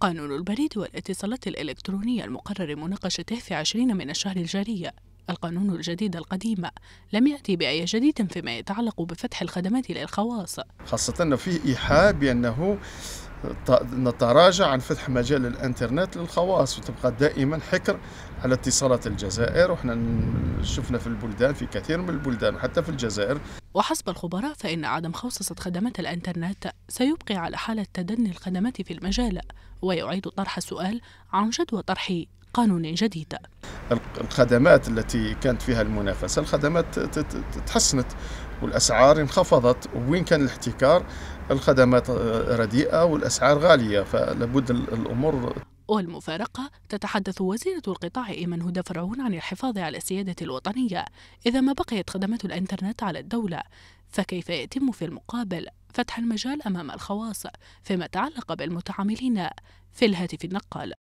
قانون البريد والاتصالات الإلكترونية المقرر مناقشته في عشرين من الشهر الجارية القانون الجديد القديم لم يأتي بأي جديد فيما يتعلق بفتح الخدمات للخواص خاصة أنه في إيحاء بأنه نتراجع عن فتح مجال الانترنت للخواص وتبقى دائما حكر على اتصالات الجزائر وحنا شفنا في البلدان في كثير من البلدان حتى في الجزائر وحسب الخبراء فإن عدم خوصصة خدمات الانترنت سيبقي على حالة تدني الخدمات في المجال ويعيد طرح السؤال عن جدوى طرح قانون جديد الخدمات التي كانت فيها المنافسة الخدمات تحسنت والأسعار انخفضت وين كان الاحتكار الخدمات آه، رديئة والأسعار غالية فلابد الأمور والمفارقة تتحدث وزيرة القطاع إيمن هدى فرعون عن الحفاظ على السيادة الوطنية إذا ما بقيت خدمات الإنترنت على الدولة فكيف يتم في المقابل فتح المجال أمام الخواص فيما تعلق بالمتعاملين في الهاتف النقال